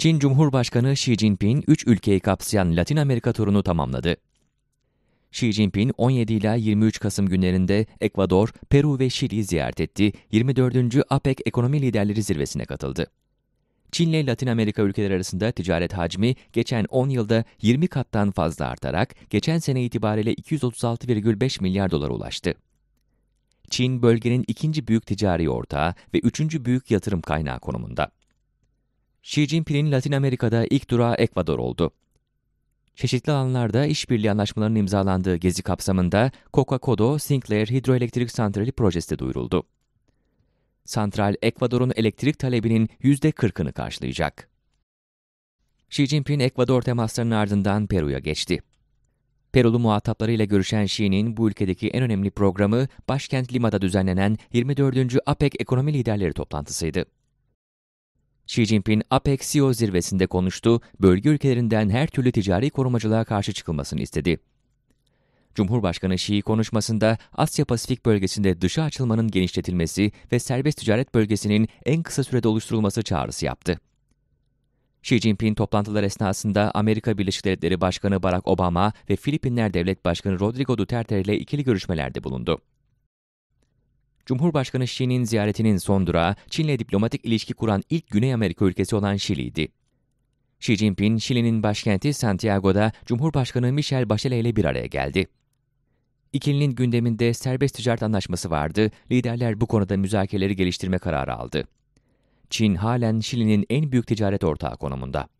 Çin Cumhurbaşkanı Xi Jinping 3 ülkeyi kapsayan Latin Amerika turunu tamamladı. Xi Jinping 17 ile 23 Kasım günlerinde Ekvador, Peru ve Şili ziyaret etti. 24. APEC Ekonomi Liderleri Zirvesi'ne katıldı. Çin ile Latin Amerika ülkeleri arasında ticaret hacmi geçen 10 yılda 20 kattan fazla artarak geçen sene itibariyle 236,5 milyar dolara ulaştı. Çin bölgenin ikinci büyük ticari ortağı ve üçüncü büyük yatırım kaynağı konumunda. Xi Jinping'in Latin Amerika'da ilk durağı Ekvador oldu. Çeşitli alanlarda işbirliği anlaşmalarının imzalandığı gezi kapsamında coca cola Sinclair Hidroelektrik Santrali projesi de duyuruldu. Santral, Ekvador'un elektrik talebinin %40'ını karşılayacak. Xi Jinping, Ekvador temaslarının ardından Peru'ya geçti. Perulu muhataplarıyla görüşen Xi'nin bu ülkedeki en önemli programı başkent Lima'da düzenlenen 24. APEC Ekonomi Liderleri toplantısıydı. Xi Jinping APEC CEO zirvesinde konuştu, bölge ülkelerinden her türlü ticari korumacılığa karşı çıkılmasını istedi. Cumhurbaşkanı Xi konuşmasında Asya Pasifik bölgesinde dışa açılmanın genişletilmesi ve serbest ticaret bölgesinin en kısa sürede oluşturulması çağrısı yaptı. Xi Jinping toplantılar esnasında Amerika Birleşik Devletleri Başkanı Barack Obama ve Filipinler Devlet Başkanı Rodrigo Duterte ile ikili görüşmelerde bulundu. Cumhurbaşkanı Xi'nin ziyaretinin son durağı Çin'le diplomatik ilişki kuran ilk Güney Amerika ülkesi olan Şili'ydi. Xi Jinping, Şili'nin başkenti Santiago'da Cumhurbaşkanı Michel Bachelet ile bir araya geldi. İkilinin gündeminde serbest ticaret anlaşması vardı, liderler bu konuda müzakereleri geliştirme kararı aldı. Çin halen Şili'nin en büyük ticaret ortağı konumunda.